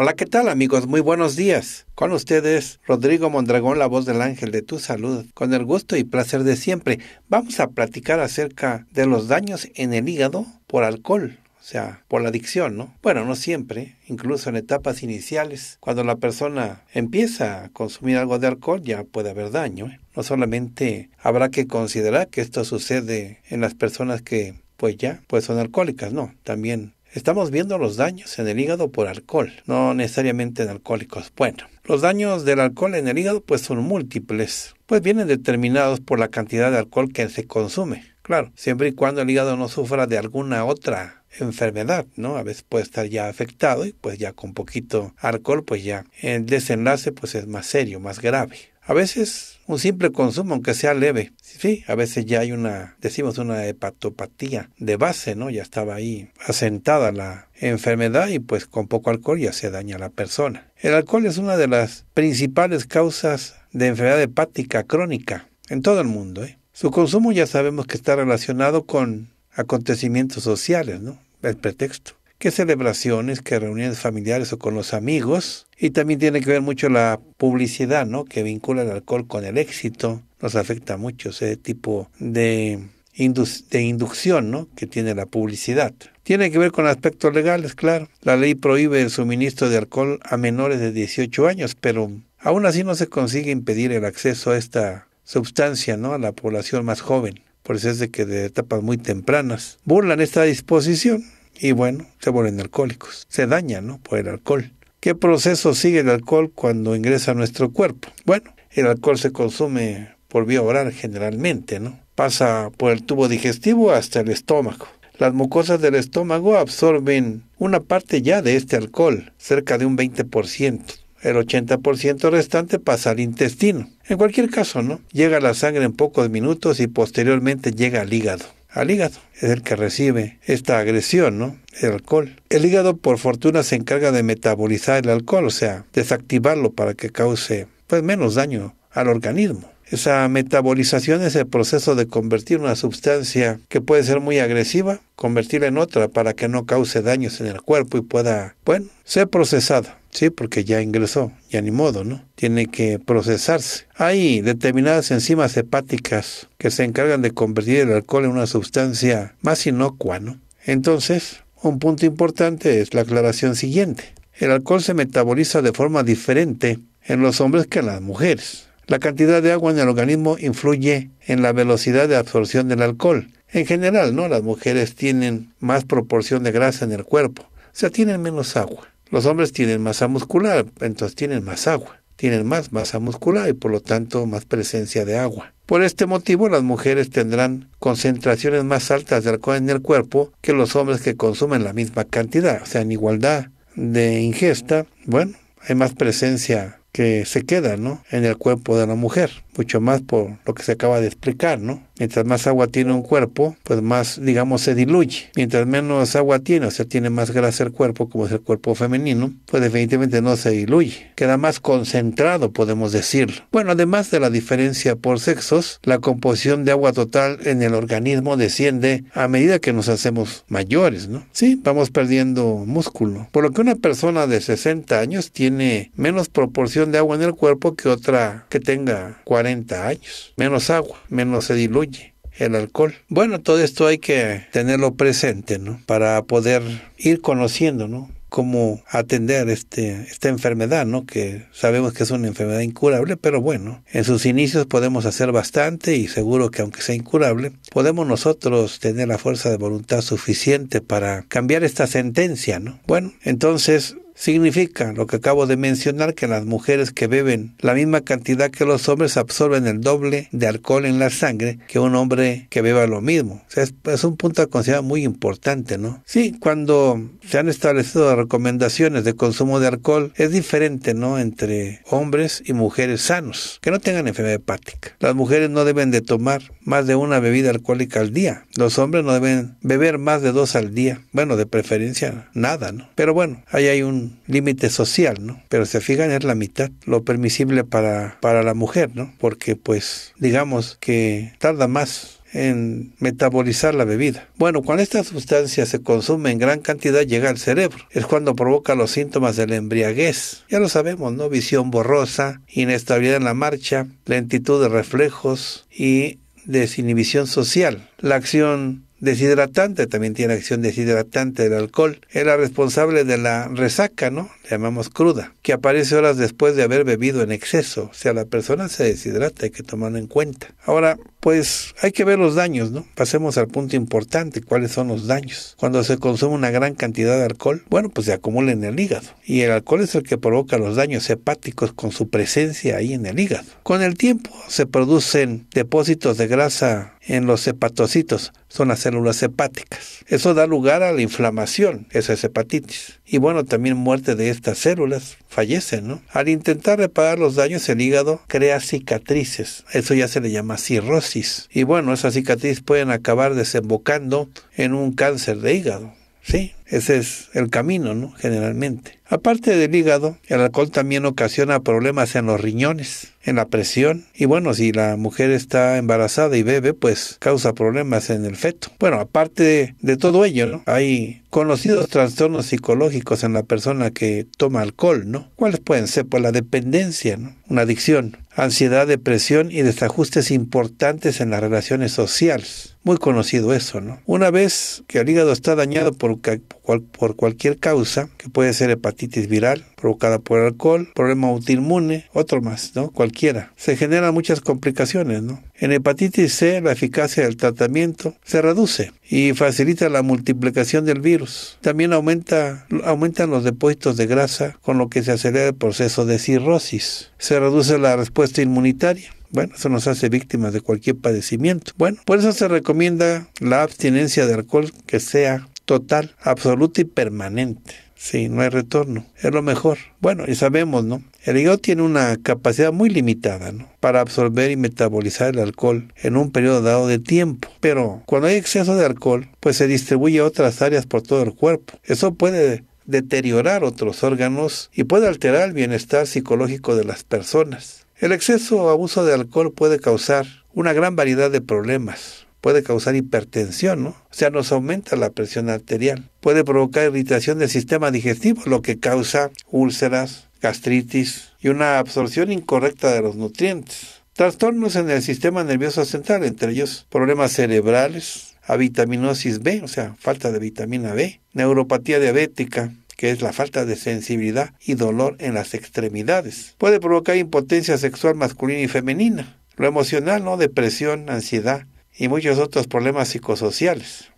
Hola, ¿qué tal amigos? Muy buenos días. Con ustedes, Rodrigo Mondragón, la voz del ángel de tu salud. Con el gusto y placer de siempre, vamos a platicar acerca de los daños en el hígado por alcohol. O sea, por la adicción, ¿no? Bueno, no siempre, incluso en etapas iniciales. Cuando la persona empieza a consumir algo de alcohol, ya puede haber daño. ¿eh? No solamente habrá que considerar que esto sucede en las personas que pues ya, pues son alcohólicas, no, también Estamos viendo los daños en el hígado por alcohol, no necesariamente en alcohólicos. Bueno, los daños del alcohol en el hígado pues son múltiples, pues vienen determinados por la cantidad de alcohol que se consume. Claro, siempre y cuando el hígado no sufra de alguna otra enfermedad, ¿no? A veces puede estar ya afectado y pues ya con poquito alcohol pues ya el desenlace pues es más serio, más grave. A veces un simple consumo, aunque sea leve. Sí, a veces ya hay una, decimos una hepatopatía de base, ¿no? Ya estaba ahí asentada la enfermedad y pues con poco alcohol ya se daña a la persona. El alcohol es una de las principales causas de enfermedad hepática crónica en todo el mundo. ¿eh? Su consumo ya sabemos que está relacionado con acontecimientos sociales, ¿no? El pretexto que celebraciones, que reuniones familiares o con los amigos. Y también tiene que ver mucho la publicidad, ¿no? Que vincula el alcohol con el éxito. Nos afecta mucho ese tipo de, de inducción, ¿no? Que tiene la publicidad. Tiene que ver con aspectos legales, claro. La ley prohíbe el suministro de alcohol a menores de 18 años, pero aún así no se consigue impedir el acceso a esta sustancia, ¿no? A la población más joven. Por eso es de que de etapas muy tempranas burlan esta disposición y bueno, se vuelven alcohólicos. Se dañan ¿no? por el alcohol. ¿Qué proceso sigue el alcohol cuando ingresa a nuestro cuerpo? Bueno, el alcohol se consume por vía oral generalmente, ¿no? Pasa por el tubo digestivo hasta el estómago. Las mucosas del estómago absorben una parte ya de este alcohol, cerca de un 20%. El 80% restante pasa al intestino. En cualquier caso, ¿no? Llega a la sangre en pocos minutos y posteriormente llega al hígado al hígado. Es el que recibe esta agresión, ¿no? El alcohol. El hígado, por fortuna, se encarga de metabolizar el alcohol, o sea, desactivarlo para que cause pues, menos daño al organismo. Esa metabolización es el proceso de convertir una sustancia que puede ser muy agresiva, convertirla en otra para que no cause daños en el cuerpo y pueda, bueno, ser procesada. Sí, porque ya ingresó, ya ni modo, ¿no? Tiene que procesarse. Hay determinadas enzimas hepáticas que se encargan de convertir el alcohol en una sustancia más inocua, ¿no? Entonces, un punto importante es la aclaración siguiente. El alcohol se metaboliza de forma diferente en los hombres que en las mujeres. La cantidad de agua en el organismo influye en la velocidad de absorción del alcohol. En general, ¿no? Las mujeres tienen más proporción de grasa en el cuerpo, o sea, tienen menos agua. Los hombres tienen masa muscular, entonces tienen más agua, tienen más masa muscular y por lo tanto más presencia de agua. Por este motivo, las mujeres tendrán concentraciones más altas de alcohol en el cuerpo que los hombres que consumen la misma cantidad, o sea, en igualdad de ingesta, bueno, hay más presencia que se queda, ¿no? En el cuerpo de la mujer mucho más por lo que se acaba de explicar, ¿no? Mientras más agua tiene un cuerpo, pues más, digamos, se diluye. Mientras menos agua tiene, o sea, tiene más grasa el cuerpo, como es el cuerpo femenino, pues definitivamente no se diluye. Queda más concentrado, podemos decirlo. Bueno, además de la diferencia por sexos, la composición de agua total en el organismo desciende a medida que nos hacemos mayores, ¿no? Sí, vamos perdiendo músculo. Por lo que una persona de 60 años tiene menos proporción de agua en el cuerpo que otra que tenga 40 años. Menos agua, menos se diluye el alcohol. Bueno, todo esto hay que tenerlo presente, ¿no? Para poder ir conociendo, ¿no? cómo atender este, esta enfermedad, ¿no? Que sabemos que es una enfermedad incurable, pero bueno, en sus inicios podemos hacer bastante y seguro que aunque sea incurable, podemos nosotros tener la fuerza de voluntad suficiente para cambiar esta sentencia, ¿no? Bueno, entonces Significa lo que acabo de mencionar que las mujeres que beben la misma cantidad que los hombres absorben el doble de alcohol en la sangre que un hombre que beba lo mismo. es, un punto a considerar muy importante, ¿no? Sí, cuando se han establecido recomendaciones de consumo de alcohol, es diferente, ¿no? Entre hombres y mujeres sanos, que no tengan enfermedad hepática. Las mujeres no deben de tomar más de una bebida alcohólica al día. Los hombres no deben beber más de dos al día. Bueno, de preferencia nada, ¿no? Pero bueno, ahí hay un límite social, ¿no? Pero se fijan, es la mitad, lo permisible para, para la mujer, ¿no? Porque pues digamos que tarda más en metabolizar la bebida. Bueno, cuando esta sustancia se consume en gran cantidad llega al cerebro. Es cuando provoca los síntomas de la embriaguez. Ya lo sabemos, ¿no? Visión borrosa, inestabilidad en la marcha, lentitud de reflejos y desinhibición social, la acción deshidratante, también tiene acción deshidratante del alcohol. Es responsable de la resaca, ¿no? Le llamamos cruda, que aparece horas después de haber bebido en exceso. O sea, la persona se deshidrata, hay que tomarlo en cuenta. Ahora, pues hay que ver los daños, ¿no? Pasemos al punto importante, ¿cuáles son los daños? Cuando se consume una gran cantidad de alcohol, bueno, pues se acumula en el hígado. Y el alcohol es el que provoca los daños hepáticos con su presencia ahí en el hígado. Con el tiempo se producen depósitos de grasa en los hepatocitos, son las células hepáticas. Eso da lugar a la inflamación, esa es hepatitis. Y bueno, también muerte de estas células, fallecen, ¿no? Al intentar reparar los daños, el hígado crea cicatrices, eso ya se le llama cirrosis. Y bueno, esas cicatrices pueden acabar desembocando en un cáncer de hígado. Sí, ese es el camino, ¿no? Generalmente. Aparte del hígado, el alcohol también ocasiona problemas en los riñones en la presión. Y bueno, si la mujer está embarazada y bebe, pues causa problemas en el feto. Bueno, aparte de, todo ello, Hay conocidos trastornos psicológicos en la persona que toma alcohol, ¿no? ¿Cuáles pueden ser? Pues la dependencia, Una adicción, ansiedad, depresión y desajustes importantes en las relaciones sociales. Muy conocido eso, ¿no? Una vez que el hígado está dañado por, por cualquier causa, que puede ser hepatitis viral, provocada por alcohol, problema autoinmune, otro más, ¿no? Cualquiera. Se generan muchas complicaciones, ¿no? En hepatitis C, la eficacia del tratamiento se reduce y facilita la multiplicación del virus. También aumenta, aumentan los depósitos de grasa, con lo que se acelera el proceso de cirrosis. Se reduce la respuesta inmunitaria. Bueno, eso nos hace víctimas de cualquier padecimiento. Bueno, por eso se recomienda la abstinencia de alcohol que sea total, absoluta y permanente. Sí, no hay retorno. Es lo mejor. Bueno, y sabemos, ¿no? El hígado tiene una capacidad muy limitada, ¿no? Para absorber y metabolizar el alcohol en un periodo dado de tiempo. Pero cuando hay exceso de alcohol, pues se distribuye a otras áreas por todo el cuerpo. Eso puede deteriorar otros órganos y puede alterar el bienestar psicológico de las personas. El exceso o abuso de alcohol puede causar una gran variedad de problemas, puede causar hipertensión, ¿no? O sea, nos aumenta la presión arterial. Puede provocar irritación del sistema digestivo, lo que causa úlceras, gastritis y una absorción incorrecta de los nutrientes. Trastornos en el sistema nervioso central, entre ellos problemas cerebrales, avitaminosis B, o sea, falta de vitamina B, neuropatía diabética, que es la falta de sensibilidad y dolor en las extremidades. Puede provocar impotencia sexual masculina y femenina. Lo emocional, ¿no? Depresión, ansiedad, y muchos otros problemas psicosociales.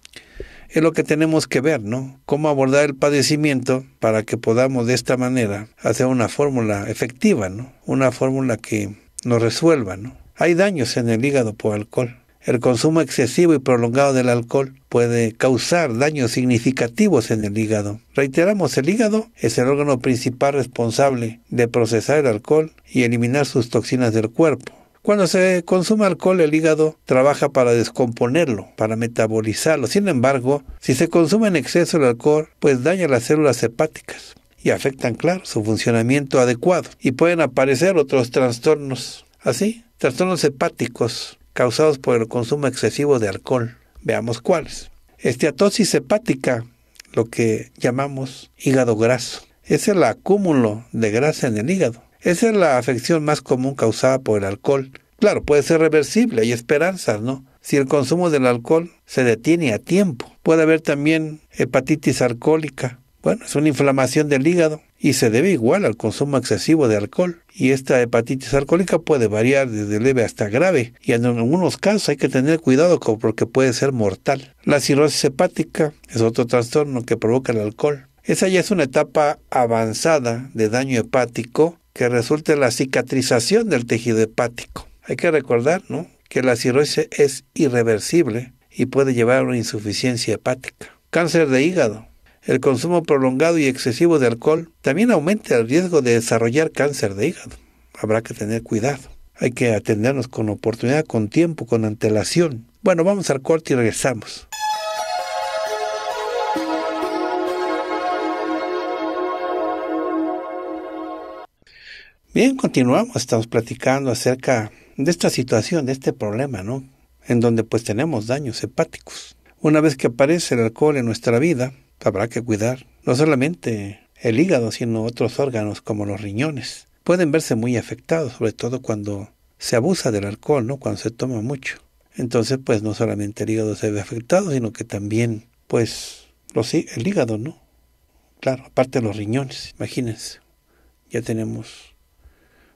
Es lo que tenemos que ver, ¿no? Cómo abordar el padecimiento para que podamos de esta manera hacer una fórmula efectiva, ¿no? Una fórmula que nos resuelva, ¿no? Hay daños en el hígado por alcohol. El consumo excesivo y prolongado del alcohol puede causar daños significativos en el hígado. Reiteramos, el hígado es el órgano principal responsable de procesar el alcohol y eliminar sus toxinas del cuerpo. Cuando se consume alcohol, el hígado trabaja para descomponerlo, para metabolizarlo. Sin embargo, si se consume en exceso el alcohol, pues daña las células hepáticas y afectan, claro, su funcionamiento adecuado y pueden aparecer otros trastornos. Así, trastornos hepáticos causados por el consumo excesivo de alcohol. Veamos cuáles. Esteatosis hepática, lo que llamamos hígado graso. Es el acúmulo de grasa en el hígado esa es la afección más común causada por el alcohol. Claro, puede ser reversible, hay esperanzas, ¿no? Si el consumo del alcohol se detiene a tiempo, puede haber también hepatitis alcohólica. Bueno, es una inflamación del hígado y se debe igual al consumo excesivo de alcohol. Y esta hepatitis alcohólica puede variar desde leve hasta grave y en algunos casos hay que tener cuidado porque puede ser mortal. La cirrosis hepática es otro trastorno que provoca el alcohol. Esa ya es una etapa avanzada de daño hepático que resulte la cicatrización del tejido hepático. Hay que recordar que la cirrosis es irreversible y puede llevar a una insuficiencia hepática. Cáncer de hígado. El consumo prolongado y excesivo de alcohol también aumenta el riesgo de desarrollar cáncer de hígado. Habrá que tener cuidado. Hay que atendernos con oportunidad, con tiempo, con antelación. Bueno, vamos al corte y regresamos. Bien, continuamos, estamos platicando acerca de esta situación, de este problema, ¿no? En donde pues tenemos daños hepáticos. Una vez que aparece el alcohol en nuestra vida, habrá que cuidar no solamente el hígado, sino otros órganos como los riñones. Pueden verse muy afectados, sobre todo cuando se abusa del alcohol, ¿no? Cuando se toma mucho. Entonces, pues no solamente el hígado se ve afectado, sino que también, pues, los, el hígado, ¿no? Claro, aparte los riñones, imagínense. Ya tenemos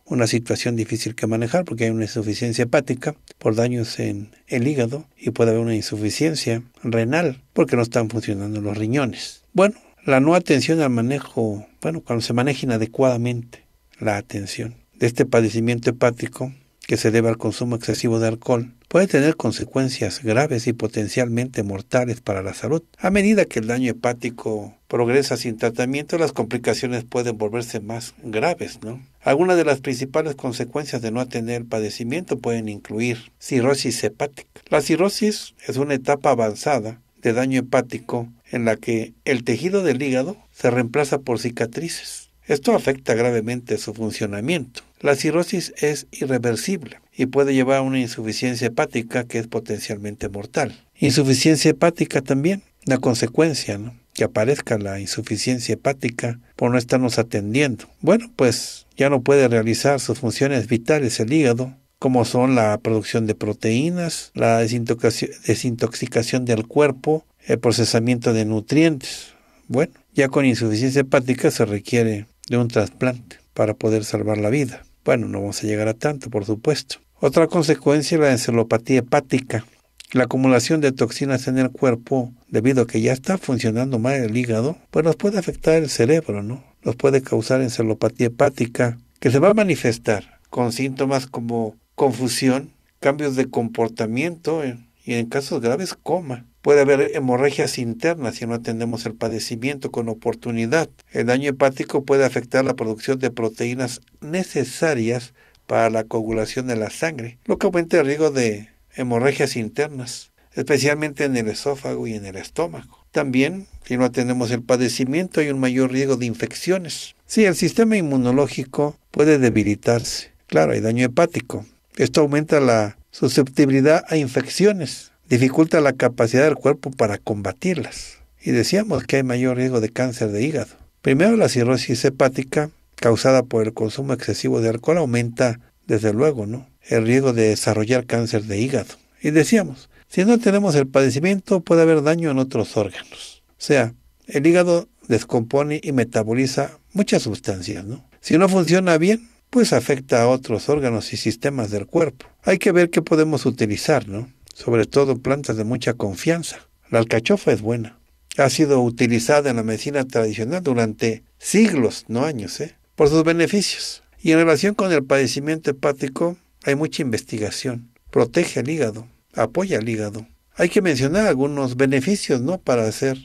una situación difícil que manejar porque hay una insuficiencia hepática por daños en el hígado y puede haber una insuficiencia renal porque no están funcionando los riñones. Bueno, la no atención al manejo, bueno, cuando se maneja inadecuadamente la atención de este padecimiento hepático que se debe al consumo excesivo de alcohol, puede tener consecuencias graves y potencialmente mortales para la salud. A medida que el daño hepático progresa sin tratamiento, las complicaciones pueden volverse más graves, ¿no? Algunas de las principales consecuencias de no atender el padecimiento pueden incluir cirrosis hepática. La cirrosis es una etapa avanzada de daño hepático en la que el tejido del hígado se reemplaza por cicatrices. Esto afecta gravemente su funcionamiento. La cirrosis es irreversible y puede llevar a una insuficiencia hepática que es potencialmente mortal. Insuficiencia hepática también, la consecuencia, ¿no? que aparezca la insuficiencia hepática por no estarnos atendiendo. Bueno, pues ya no puede realizar sus funciones vitales el hígado, como son la producción de proteínas, la desintoxicación del cuerpo, el procesamiento de nutrientes. Bueno, ya con insuficiencia hepática se requiere de un trasplante para poder salvar la vida. Bueno, no vamos a llegar a tanto, por supuesto. Otra consecuencia es la encelopatía hepática, la acumulación de toxinas en el cuerpo, debido a que ya está funcionando mal el hígado, pues nos puede afectar el cerebro, ¿no? Nos puede causar encelopatía hepática, que se va a manifestar con síntomas como confusión, cambios de comportamiento eh, y en casos graves coma. Puede haber hemorragias internas si no atendemos el padecimiento con oportunidad. El daño hepático puede afectar la producción de proteínas necesarias para la coagulación de la sangre, lo que aumenta el riesgo de hemorragias internas, especialmente en el esófago y en el estómago. También, si no atendemos el padecimiento, hay un mayor riesgo de infecciones. Sí, el sistema inmunológico puede debilitarse. Claro, hay daño hepático. Esto aumenta la susceptibilidad a infecciones, dificulta la capacidad del cuerpo para combatirlas. Y decíamos que hay mayor riesgo de cáncer de hígado. Primero, la cirrosis hepática causada por el consumo excesivo de alcohol aumenta, desde luego, ¿no? el riesgo de desarrollar cáncer de hígado. Y decíamos, si no tenemos el padecimiento, puede haber daño en otros órganos. O sea, el hígado descompone y metaboliza muchas sustancias, ¿no? Si no funciona bien, pues afecta a otros órganos y sistemas del cuerpo. Hay que ver qué podemos utilizar, ¿no? sobre todo plantas de mucha confianza. La alcachofa es buena. Ha sido utilizada en la medicina tradicional durante siglos, no años, ¿eh? por sus beneficios. Y en relación con el padecimiento hepático, hay mucha investigación. Protege el hígado, apoya el hígado. Hay que mencionar algunos beneficios, ¿no? Para ser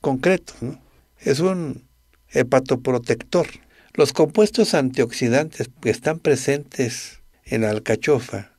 concretos, ¿no? Es un hepatoprotector. Los compuestos antioxidantes que están presentes en la alcachofa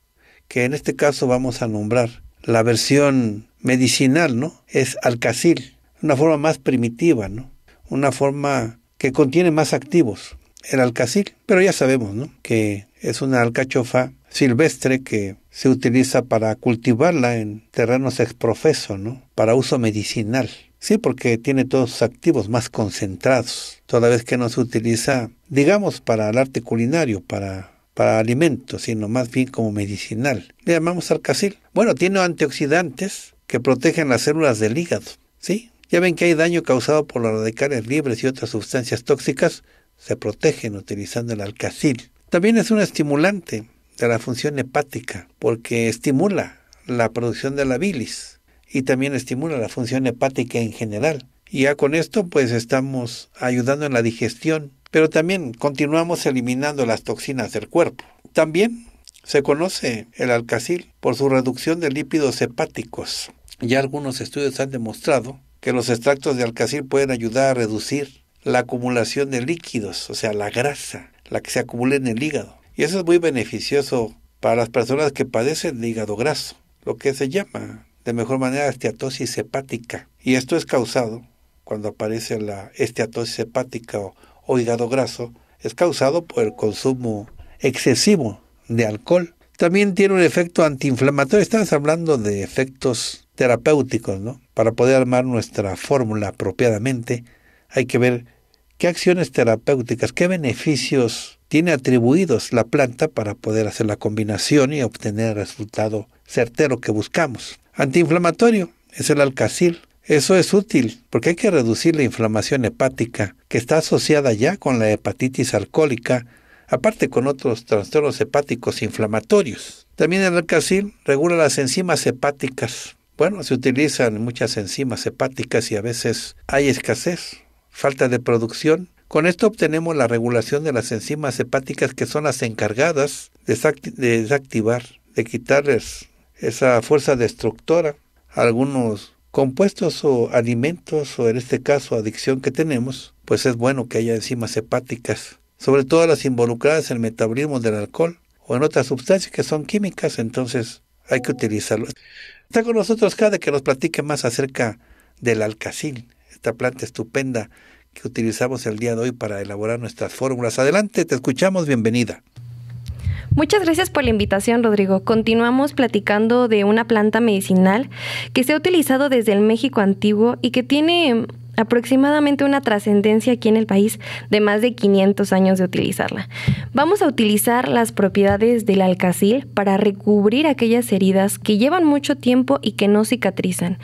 que en este caso vamos a nombrar. La versión medicinal, ¿no? Es alcacil, una forma más primitiva, ¿no? Una forma que contiene más activos, el alcacil. Pero ya sabemos, ¿no? Que es una alcachofa silvestre que se utiliza para cultivarla en terrenos exprofesos, ¿no? Para uso medicinal. Sí, porque tiene todos sus activos más concentrados, toda vez que no se utiliza, digamos, para el arte culinario, para para alimentos, sino más bien como medicinal. Le llamamos alcacil. Bueno, tiene antioxidantes que protegen las células del hígado, ¿sí? Ya ven que hay daño causado por los radicales libres y otras sustancias tóxicas, se protegen utilizando el alcacil. También es un estimulante de la función hepática, porque estimula la producción de la bilis y también estimula la función hepática en general. Y ya con esto pues estamos ayudando en la digestión pero también continuamos eliminando las toxinas del cuerpo. También se conoce el alcacil por su reducción de lípidos hepáticos. Ya algunos estudios han demostrado que los extractos de alcacil pueden ayudar a reducir la acumulación de líquidos, o sea, la grasa, la que se acumula en el hígado. Y eso es muy beneficioso para las personas que padecen de hígado graso, lo que se llama de mejor manera esteatosis hepática. Y esto es causado cuando aparece la esteatosis hepática o o hígado graso es causado por el consumo excesivo de alcohol. También tiene un efecto antiinflamatorio. Estamos hablando de efectos terapéuticos, ¿no? Para poder armar nuestra fórmula apropiadamente, hay que ver qué acciones terapéuticas, qué beneficios tiene atribuidos la planta para poder hacer la combinación y obtener el resultado certero que buscamos. Antiinflamatorio es el alcacil, eso es útil porque hay que reducir la inflamación hepática que está asociada ya con la hepatitis alcohólica, aparte con otros trastornos hepáticos inflamatorios. También el alcacil regula las enzimas hepáticas. Bueno, se utilizan muchas enzimas hepáticas y a veces hay escasez, falta de producción. Con esto obtenemos la regulación de las enzimas hepáticas que son las encargadas de, de desactivar, de quitarles esa fuerza destructora algunos compuestos o alimentos, o en este caso adicción que tenemos, pues es bueno que haya enzimas hepáticas, sobre todo las involucradas en el metabolismo del alcohol o en otras sustancias que son químicas, entonces hay que utilizarlos. Está con nosotros Jade que nos platique más acerca del alcacil, esta planta estupenda que utilizamos el día de hoy para elaborar nuestras fórmulas. Adelante, te escuchamos, bienvenida. Muchas gracias por la invitación, Rodrigo. Continuamos platicando de una planta medicinal que se ha utilizado desde el México antiguo y que tiene em, aproximadamente una trascendencia aquí en el país de más de 500 años de utilizarla. Vamos a utilizar las propiedades del alcacil para recubrir aquellas heridas que llevan mucho tiempo y que no cicatrizan.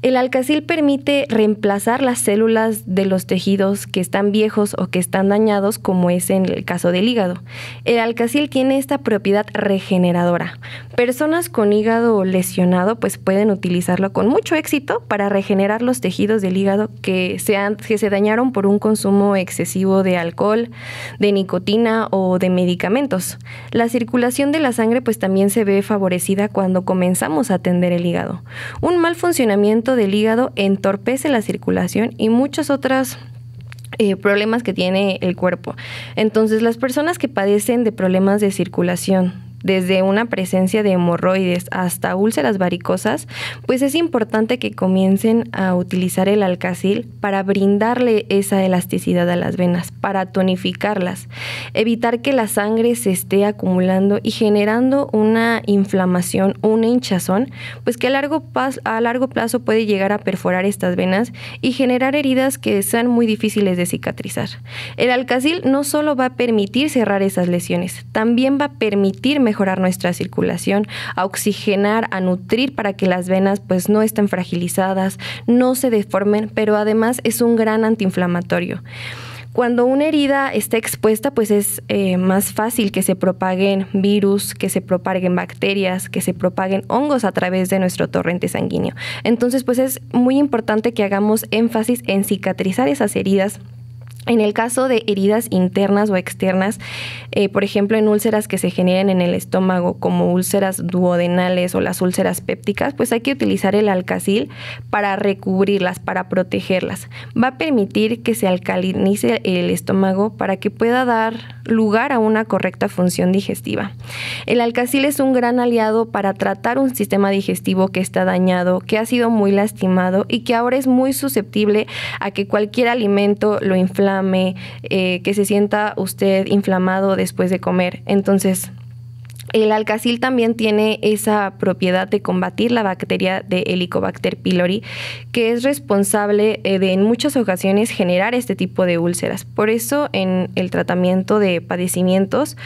El alcacil permite reemplazar las células de los tejidos que están viejos o que están dañados, como es en el caso del hígado. El alcacil tiene esta propiedad regeneradora. Personas con hígado lesionado pues pueden utilizarlo con mucho éxito para regenerar los tejidos del hígado que se, que se dañaron por un consumo excesivo de alcohol, de nicotina o de medicamentos. La circulación de la sangre pues también se ve favorecida cuando comenzamos a atender el hígado. Un mal funcionamiento del hígado entorpece la circulación y muchos otros eh, problemas que tiene el cuerpo. Entonces, las personas que padecen de problemas de circulación, desde una presencia de hemorroides hasta úlceras varicosas, pues es importante que comiencen a utilizar el alcacil para brindarle esa elasticidad a las venas, para tonificarlas, evitar que la sangre se esté acumulando y generando una inflamación, una hinchazón, pues que a largo, a largo plazo puede llegar a perforar estas venas y generar heridas que sean muy difíciles de cicatrizar. El alcacil no solo va a permitir cerrar esas lesiones, también va a permitir mejorar nuestra circulación, a oxigenar, a nutrir para que las venas pues no estén fragilizadas, no se deformen, pero además es un gran antiinflamatorio. Cuando una herida está expuesta, pues es eh, más fácil que se propaguen virus, que se propaguen bacterias, que se propaguen hongos a través de nuestro torrente sanguíneo. Entonces, pues es muy importante que hagamos énfasis en cicatrizar esas heridas en el caso de heridas internas o externas, eh, por ejemplo, en úlceras que se generen en el estómago, como úlceras duodenales o las úlceras pépticas, pues hay que utilizar el alcacil para recubrirlas, para protegerlas. Va a permitir que se alcalinice el estómago para que pueda dar lugar a una correcta función digestiva. El alcacil es un gran aliado para tratar un sistema digestivo que está dañado, que ha sido muy lastimado y que ahora es muy susceptible a que cualquier alimento lo inflame eh, que se sienta usted inflamado después de comer. Entonces, el alcacil también tiene esa propiedad de combatir la bacteria de Helicobacter pylori, que es responsable eh, de en muchas ocasiones generar este tipo de úlceras. Por eso en el tratamiento de padecimientos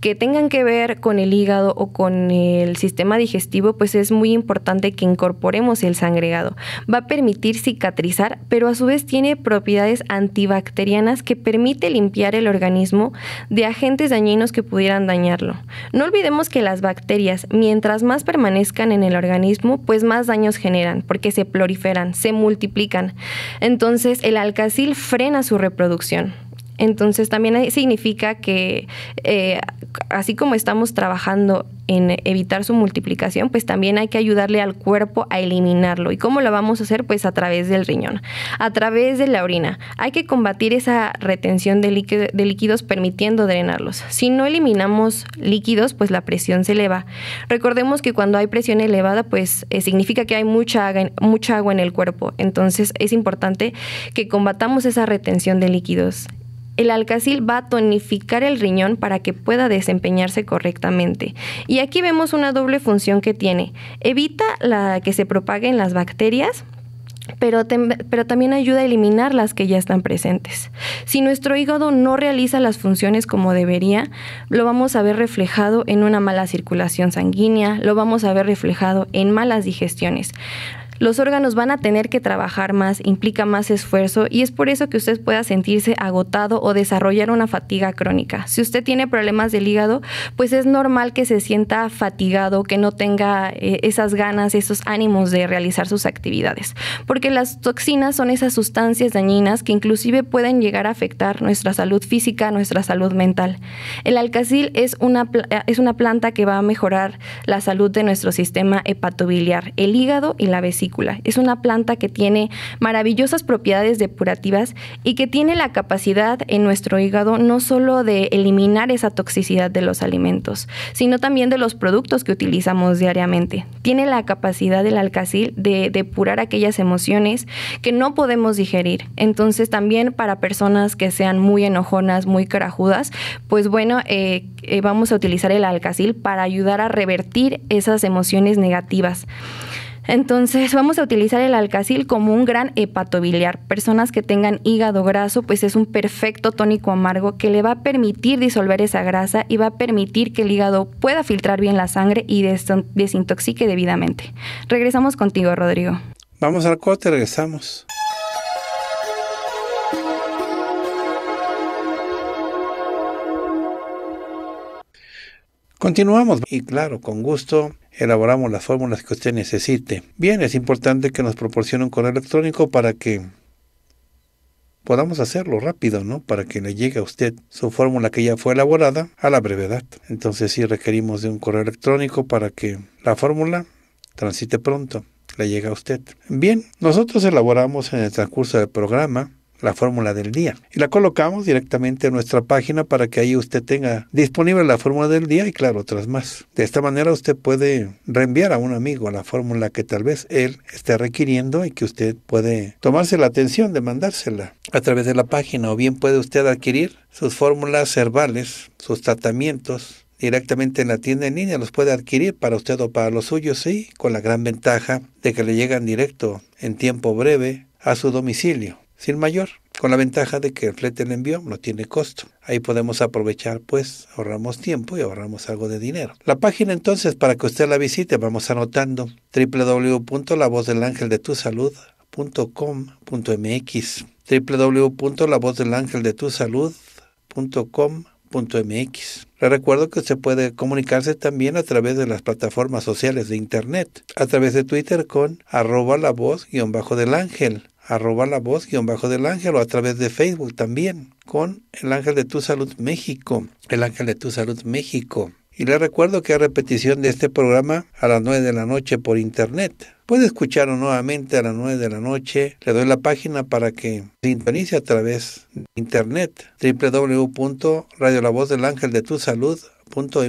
que tengan que ver con el hígado o con el sistema digestivo, pues es muy importante que incorporemos el sangregado. Va a permitir cicatrizar, pero a su vez tiene propiedades antibacterianas que permite limpiar el organismo de agentes dañinos que pudieran dañarlo. No olvidemos que las bacterias, mientras más permanezcan en el organismo, pues más daños generan, porque se proliferan, se multiplican. Entonces el alcacil frena su reproducción. Entonces también significa que eh, así como estamos trabajando en evitar su multiplicación, pues también hay que ayudarle al cuerpo a eliminarlo. ¿Y cómo lo vamos a hacer? Pues a través del riñón, a través de la orina. Hay que combatir esa retención de, líquidos permitiendo drenarlos. Si no eliminamos líquidos, pues la presión se eleva. Recordemos que cuando hay presión elevada, pues eh, significa que hay mucha agua en el cuerpo. Entonces es importante que combatamos esa retención de líquidos el alcacil va a tonificar el riñón para que pueda desempeñarse correctamente. Y aquí vemos una doble función que tiene. Evita la que se propaguen las bacterias, pero, pero, también ayuda a eliminar las que ya están presentes. Si nuestro hígado no realiza las funciones como debería, lo vamos a ver reflejado en una mala circulación sanguínea, lo vamos a ver reflejado en malas digestiones los órganos van a tener que trabajar más, implica más esfuerzo y es por eso que usted pueda sentirse agotado o desarrollar una fatiga crónica. Si usted tiene problemas del hígado, pues es normal que se sienta fatigado, que no tenga eh, esas ganas, esos ánimos de realizar sus actividades, porque las toxinas son esas sustancias dañinas que inclusive pueden llegar a afectar nuestra salud física, nuestra salud mental. El alcacil es una, eh, es una planta que va a mejorar la salud de nuestro sistema hepatobiliar, el hígado y la vesícula es una planta que tiene maravillosas propiedades depurativas y que tiene la capacidad en nuestro hígado no solo de eliminar esa toxicidad de los alimentos, sino también de los productos que utilizamos diariamente. Tiene la capacidad del alcacil de depurar aquellas emociones que no podemos digerir. Entonces también para personas que sean muy enojonas, muy carajudas, pues bueno, eh, eh, vamos a utilizar el alcacil para ayudar a revertir esas emociones negativas. Entonces vamos a utilizar el alcacil como un gran hepatobiliar. Personas que tengan hígado graso, pues es un perfecto tónico amargo que le va a permitir disolver esa grasa y va a permitir que el hígado pueda filtrar bien la sangre y desintoxique debidamente. Regresamos contigo, Rodrigo. Vamos al corte, regresamos. Continuamos y claro, con gusto elaboramos las fórmulas que usted necesite. Bien, es importante que nos proporcione un correo electrónico para que podamos hacerlo rápido, ¿no? Para que le llegue a usted su fórmula que ya fue elaborada a la brevedad. Entonces sí requerimos de un correo electrónico para que la fórmula transite pronto, le llegue a usted. Bien, nosotros elaboramos en el transcurso del programa la fórmula del día. Y la colocamos directamente en nuestra página para que ahí usted tenga disponible la fórmula del día y claro, otras más. De esta manera usted puede reenviar a un amigo la fórmula que tal vez él esté requiriendo y que usted puede tomarse la atención de mandársela a través de la página o bien puede usted adquirir sus fórmulas herbales, sus tratamientos directamente en la tienda en línea, los puede adquirir para usted o para los suyos, sí, con la gran ventaja de que le llegan directo en tiempo breve a su domicilio sin mayor, con la ventaja de que el flete en envío no tiene costo. Ahí podemos aprovechar, pues ahorramos tiempo y ahorramos algo de dinero. La página entonces, para que usted la visite, vamos anotando www.lavozdelangeldetusalud.com.mx www.lavozdelangeldetusalud.com.mx Le recuerdo que se puede comunicarse también a través de las plataformas sociales de Internet, a través de Twitter con arroba la voz guión bajo del ángel, arroba la voz guión bajo del ángel o a través de Facebook también con el ángel de tu salud México, el ángel de tu salud México. Y le recuerdo que hay repetición de este programa a las 9 de la noche por internet. Puede escucharlo nuevamente a las 9 de la noche. Le doy la página para que sintonice a través de internet salud punto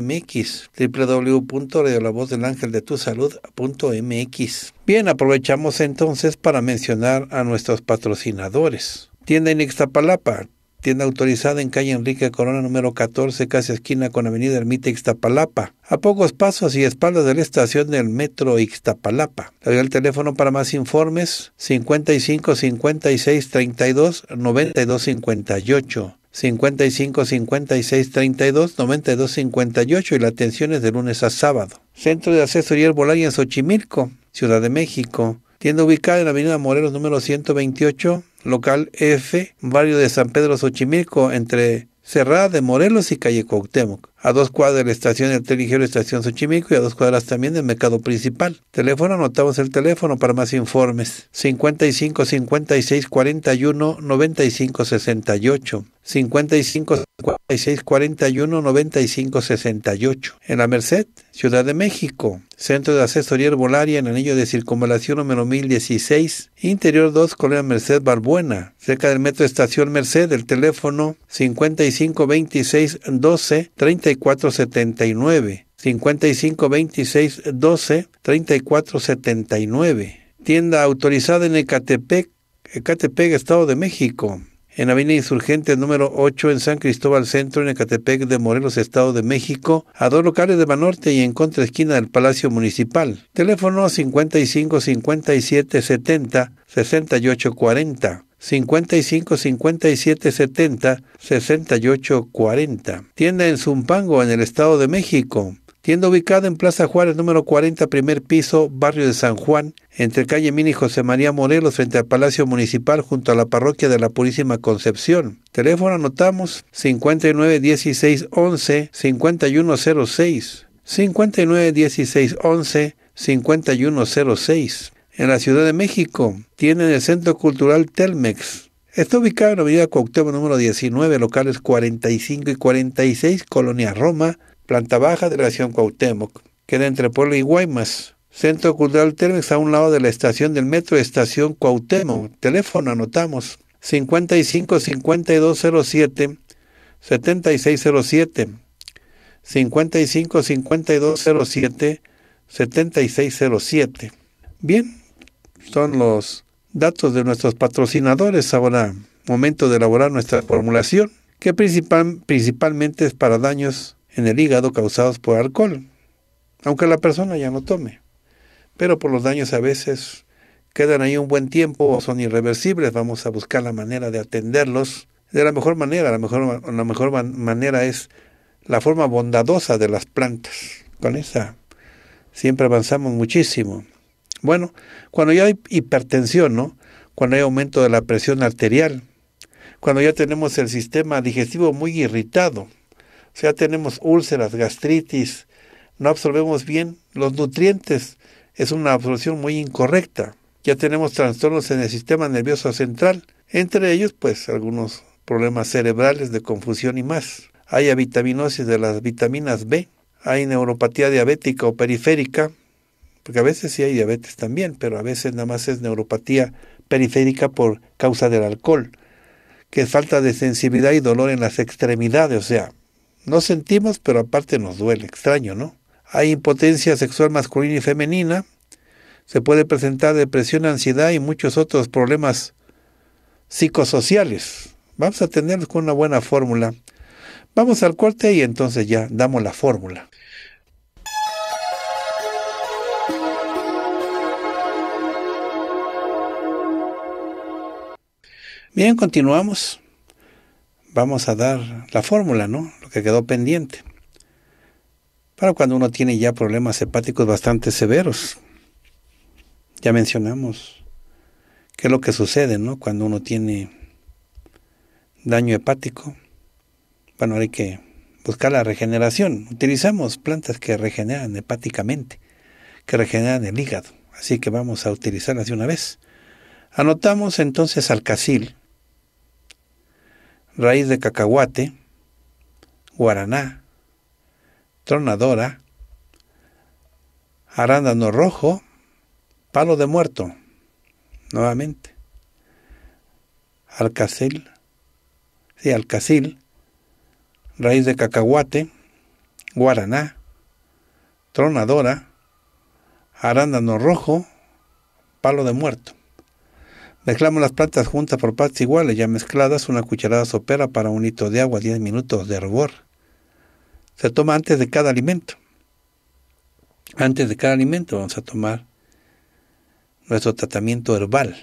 Bien, aprovechamos entonces para mencionar a nuestros patrocinadores. Tienda en Ixtapalapa, tienda autorizada en calle Enrique Corona número 14, casi esquina con avenida Ermita Ixtapalapa, a pocos pasos y espaldas de la estación del metro Ixtapalapa. Le el teléfono para más informes 55 56 32 92 58. 55 56 32 92 58 y la atención es de lunes a sábado. Centro de Asesoría Herbolaria en Xochimilco, Ciudad de México. Tienda ubicada en la Avenida Morelos número 128, local F, barrio de San Pedro Xochimilco, entre Cerrada de Morelos y calle Cuauhtémoc a dos cuadras de la estación del tren ligero Estación Xochimilco y a dos cuadras también del mercado principal. Teléfono, anotamos el teléfono para más informes. 55 56 41 95 68. 55 56 41 95 68. En la Merced, Ciudad de México. Centro de Asesoría Herbolaria en Anillo de Circunvalación número 1016, Interior 2, Colonia Merced Barbuena, cerca del Metro Estación Merced, el teléfono 55 26 12 3479, 5526 12 3479. Tienda autorizada en Ecatepec, Ecatepec, Estado de México en Avenida Insurgente número 8 en San Cristóbal Centro, en Ecatepec de Morelos, Estado de México, a dos locales de Banorte y en contra esquina del Palacio Municipal. Teléfono 55 57 70 68 40. 55 57 70 68 40. Tienda en Zumpango, en el Estado de México tienda ubicada en Plaza Juárez número 40, primer piso, barrio de San Juan, entre calle Mini y José María Morelos, frente al Palacio Municipal, junto a la parroquia de la Purísima Concepción. Teléfono anotamos 591611 5106, 591611 5106. En la Ciudad de México, tiene el Centro Cultural Telmex, Está ubicado en la avenida Cuauhtémoc número 19, locales 45 y 46, Colonia Roma, planta baja de la estación Cuauhtémoc. Queda entre Puebla y Guaymas. Centro Cultural Telmex a un lado de la estación del metro, estación Cuauhtémoc. Teléfono anotamos 55 5207 7607 55 5207 7607. Bien, son los datos de nuestros patrocinadores. Ahora, momento de elaborar nuestra formulación, que principal, principalmente es para daños en el hígado causados por alcohol, aunque la persona ya no tome. Pero por los daños a veces quedan ahí un buen tiempo o son irreversibles, vamos a buscar la manera de atenderlos de la mejor manera. La mejor, la mejor manera es la forma bondadosa de las plantas. Con esa siempre avanzamos muchísimo. Bueno, cuando ya hay hipertensión, ¿no? Cuando hay aumento de la presión arterial, cuando ya tenemos el sistema digestivo muy irritado, o sea, tenemos úlceras, gastritis, no absorbemos bien los nutrientes. Es una absorción muy incorrecta. Ya tenemos trastornos en el sistema nervioso central, entre ellos pues algunos problemas cerebrales de confusión y más. Hay avitaminosis de las vitaminas B, hay neuropatía diabética o periférica, porque a veces sí hay diabetes también, pero a veces nada más es neuropatía periférica por causa del alcohol, que es falta de sensibilidad y dolor en las extremidades, o sea, no sentimos, pero aparte nos duele. Extraño, ¿no? Hay impotencia sexual masculina y femenina. Se puede presentar depresión, ansiedad y muchos otros problemas psicosociales. Vamos a tenerlos con una buena fórmula. Vamos al corte y entonces ya damos la fórmula. Bien, continuamos vamos a dar la fórmula, ¿no? Lo que quedó pendiente. Para cuando uno tiene ya problemas hepáticos bastante severos. Ya mencionamos qué es lo que sucede, ¿no? Cuando uno tiene daño hepático. Bueno, hay que buscar la regeneración. Utilizamos plantas que regeneran hepáticamente, que regeneran el hígado. Así que vamos a utilizarlas de una vez. Anotamos entonces alcacil raíz de cacahuate, guaraná, tronadora, arándano rojo, palo de muerto, nuevamente, alcacil, sí, alcacil, raíz de cacahuate, guaraná, tronadora, arándano rojo, palo de muerto. Mezclamos las plantas juntas por partes iguales, ya mezcladas, una cucharada sopera para un litro de agua, 10 minutos de hervor. Se toma antes de cada alimento. Antes de cada alimento vamos a tomar nuestro tratamiento herbal.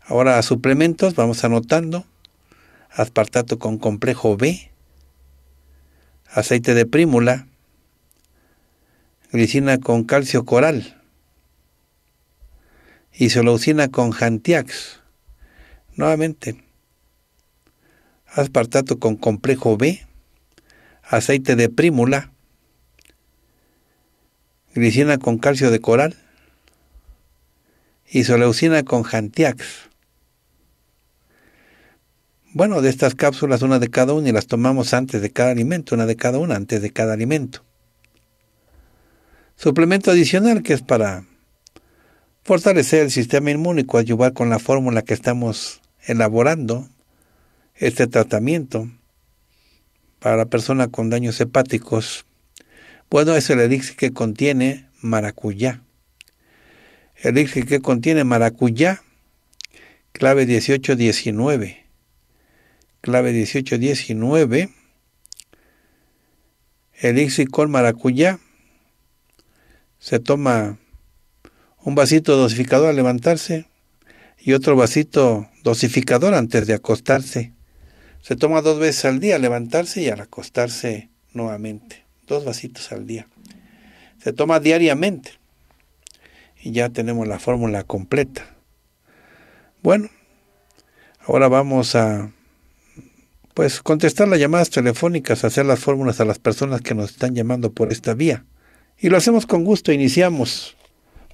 Ahora a suplementos vamos anotando aspartato con complejo B, aceite de prímula, glicina con calcio coral, Isoleucina con Jantiax. Nuevamente, aspartato con complejo B, aceite de prímula, glicina con calcio de coral, isoleucina con Jantiax. Bueno, de estas cápsulas una de cada una y las tomamos antes de cada alimento, una de cada una antes de cada alimento. Suplemento adicional que es para fortalecer el sistema inmune y con la fórmula que estamos elaborando este tratamiento para la persona con daños hepáticos. Bueno, es el elixir que contiene maracuyá. El elixir que contiene maracuyá, clave 1819. Clave 1819. Elixir con maracuyá se toma un vasito dosificador al levantarse y otro vasito dosificador antes de acostarse. Se toma dos veces al día al levantarse y al acostarse nuevamente. Dos vasitos al día. Se toma diariamente. Y ya tenemos la fórmula completa. Bueno, ahora vamos a pues contestar las llamadas telefónicas, hacer las fórmulas a las personas que nos están llamando por esta vía. Y lo hacemos con gusto, iniciamos.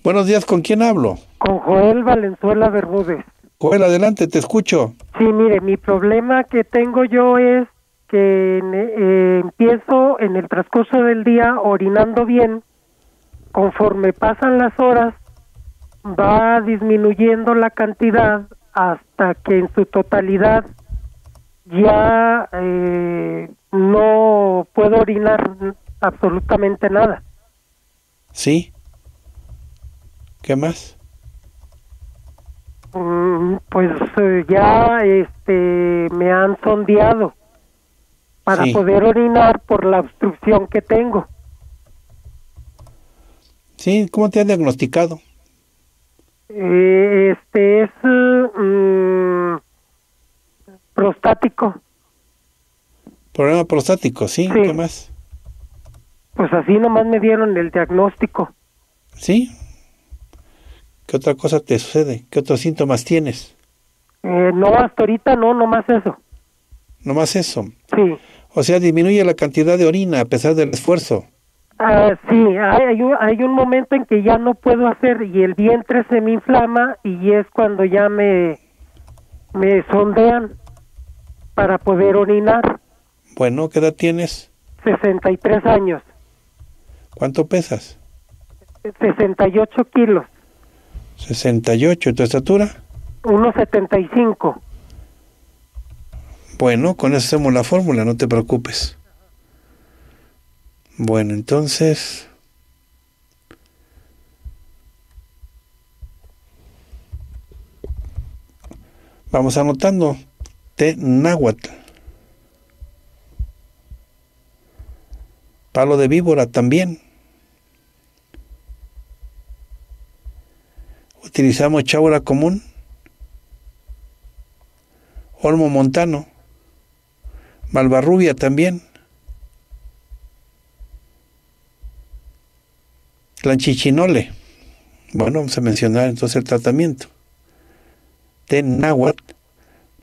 Buenos días, ¿con quién hablo? Con Joel Valenzuela Bermúdez. Joel, adelante, te escucho. Sí, mire, mi problema que tengo yo es que eh, empiezo en el transcurso del día orinando bien, conforme pasan las horas va disminuyendo la cantidad hasta que en su totalidad ya eh, no puedo orinar absolutamente nada. Sí. ¿Qué más? Mm, pues eh, ya este, me han sondeado para poder orinar por la obstrucción que tengo. Sí, ¿cómo te han diagnosticado? Eh, este es mm, prostático. Problema prostático, ¿sí? sí. ¿Qué más? Pues así nomás me dieron el diagnóstico. Sí, ¿Qué otra cosa te sucede? ¿Qué otros síntomas tienes? Eh, no, hasta ahorita no, nomás eso. ¿Nomás eso? Sí. O sea, disminuye la cantidad de orina a pesar del esfuerzo. Ah, sí, hay un, momento en que ya no puedo hacer y el vientre se me inflama y es cuando ya me, me sondean para poder orinar. Bueno, ¿qué edad tienes? 63 años. ¿Cuánto pesas? 68 kilos. 68. ¿Tu estatura? 1,75. Bueno, con eso hacemos la fórmula, no te preocupes. Bueno, entonces... Vamos anotando. T Palo de víbora también. utilizamos chaura común, olmo montano, malvarrubia también, lanchichinole. Bueno, vamos a mencionar entonces el tratamiento. ten náhuatl,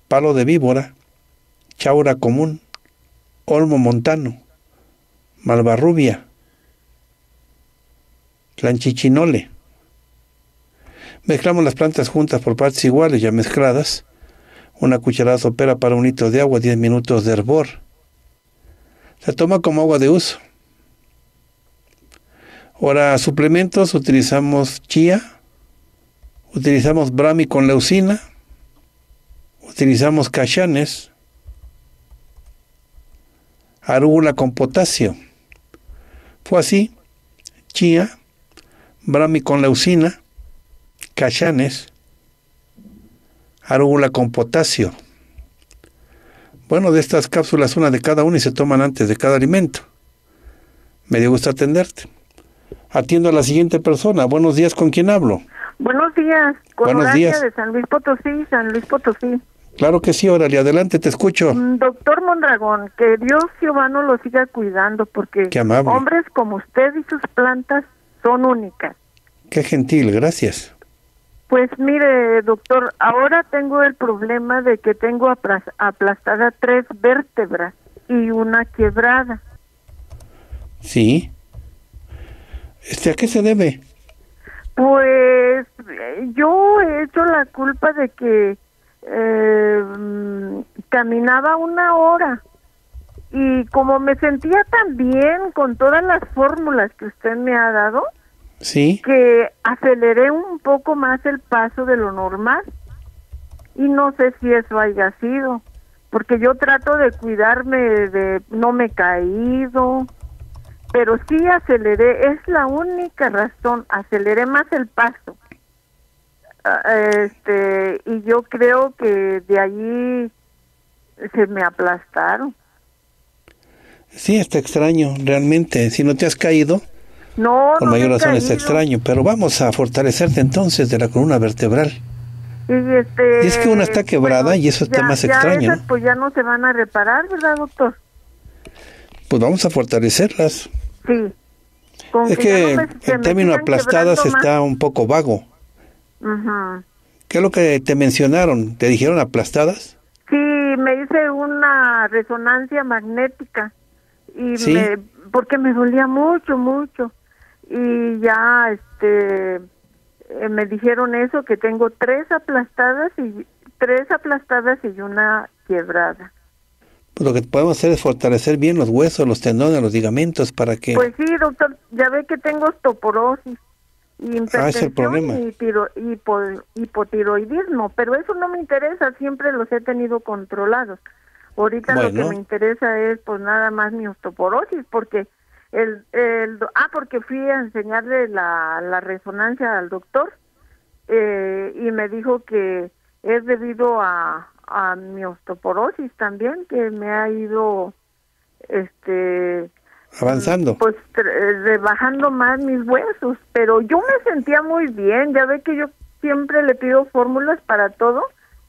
palo de víbora, chaura común, olmo montano, malvarrubia, lanchichinole. Mezclamos las plantas juntas por partes iguales ya mezcladas. Una cucharada sopera para un litro de agua, 10 minutos de hervor. Se toma como agua de uso. Ahora, suplementos, utilizamos chía, utilizamos brami con leucina, utilizamos cachanes, Arugula con potasio. Fue así, chía, brami con leucina, cachanes, arúgula con potasio. Bueno, de estas cápsulas, una de cada una y se toman antes de cada alimento. Me dio gusto atenderte. Atiendo a la siguiente persona. Buenos días, ¿con quién hablo? Buenos días, con Buenos días. de San Luis Potosí, San Luis Potosí. Claro que sí, órale, adelante, te escucho. Mm, doctor Mondragón, que Dios Giovano lo siga cuidando, porque hombres como usted y sus plantas son únicas. Qué gentil, gracias. Pues mire, doctor, ahora tengo el problema de que tengo aplastada tres vértebras y una quebrada. Sí. Este, ¿A qué se debe? Pues yo he hecho la culpa de que eh, caminaba una hora y como me sentía tan bien con todas las fórmulas que usted me ha dado, que aceleré un poco más el paso de lo normal. Y no sé si eso haya sido. Porque yo trato de cuidarme, de no me he caído. Pero sí aceleré, es la única razón, aceleré más el paso. Ah, este, y yo creo que de allí se me aplastaron. Sí, está extraño, realmente. Si no te has caído, no, Por mayor razón es extraño, pero vamos a fortalecerte entonces de la columna vertebral. Y, este, es que una está quebrada y eso está más ya extraño. Pues ya no se van a reparar, ¿verdad, doctor? Pues vamos a fortalecerlas. Sí. es que, el término aplastadas está un poco vago. ¿Qué es lo que te mencionaron? ¿Te dijeron aplastadas? Sí, me hice una resonancia magnética y ¿Sí? porque me dolía mucho, mucho y ya este eh, me dijeron eso que tengo tres aplastadas y tres aplastadas y una quebrada pues lo que podemos hacer es fortalecer bien los huesos, los tendones, los ligamentos para que... Pues sí, doctor, ya ve que tengo osteoporosis y ah, hipertensión y tiro, hipotiroidismo, pero eso no me interesa, siempre los he tenido controlados. Ahorita lo que me interesa es pues nada más mi osteoporosis, porque el, ah, porque fui a enseñarle la, resonancia al doctor eh, y me dijo que es debido a, a mi osteoporosis también, que me ha ido este avanzando pues rebajando más mis huesos pero yo me sentía muy bien ya ve que yo siempre le pido fórmulas para todo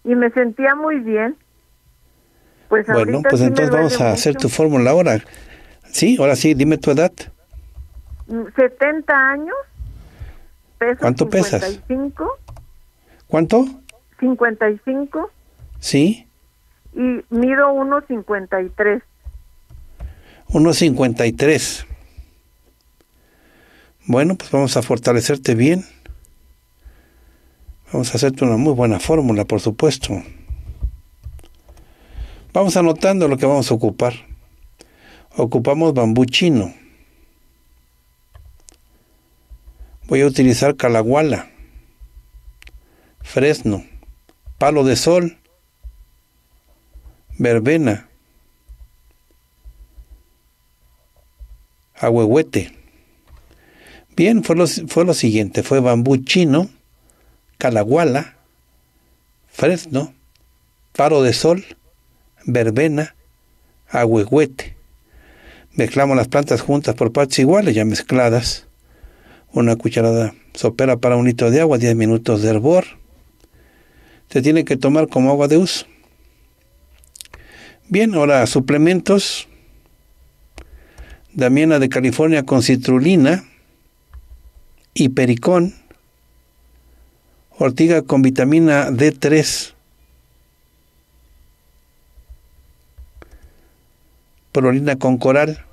y me sentía muy bien pues bueno pues entonces vamos a hacer tu fórmula ahora Sí, ahora sí, dime tu edad. 70 mm, años. ¿Cuánto ¿Cuánto 55, ¿Cuánto? 55. Sí. Y mido 1.53. 1.53. Bueno, pues vamos a fortalecerte bien. Vamos a hacerte una muy buena fórmula, por supuesto. Vamos anotando lo que vamos a ocupar. Ocupamos bambú chino. Voy a utilizar calaguala, fresno, palo de sol, verbena, ahuehuete. Bien, fue lo, fue lo siguiente, fue bambú chino, calaguala, fresno, palo de sol, verbena, ahuehuete. Mezclamos las plantas juntas por partes iguales, ya mezcladas. Una cucharada sopera para un litro de agua, 10 minutos de hervor. Se tiene que tomar como agua de uso. Bien, ahora suplementos. Damiana de California con citrulina y pericón. Ortiga con vitamina D3 Prolina con coral,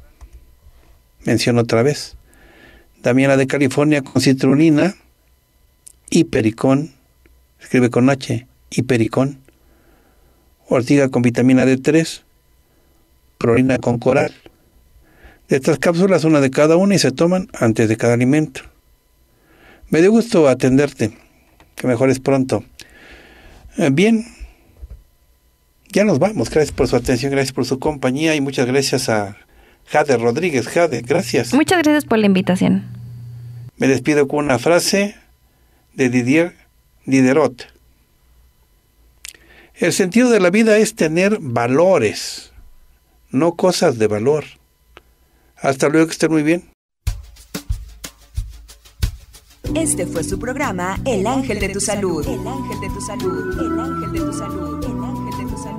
menciono otra vez. Damiana de California con citrulina y pericón, escribe con H, y Ortiga con vitamina D3, prolina con coral. De estas cápsulas, una de cada una y se toman antes de cada alimento. Me dio gusto atenderte. Que mejores pronto. Eh, bien, ya nos vamos. Gracias por su atención, gracias por su compañía y muchas gracias a Jade Rodríguez. Jade, gracias. Muchas gracias por la invitación. Me despido con una frase de Didier Diderot. El sentido de la vida es tener valores, no cosas de valor. Hasta luego, que estén muy bien. Este fue su programa El Ángel de tu Salud. El Ángel de tu Salud. El Ángel de tu Salud.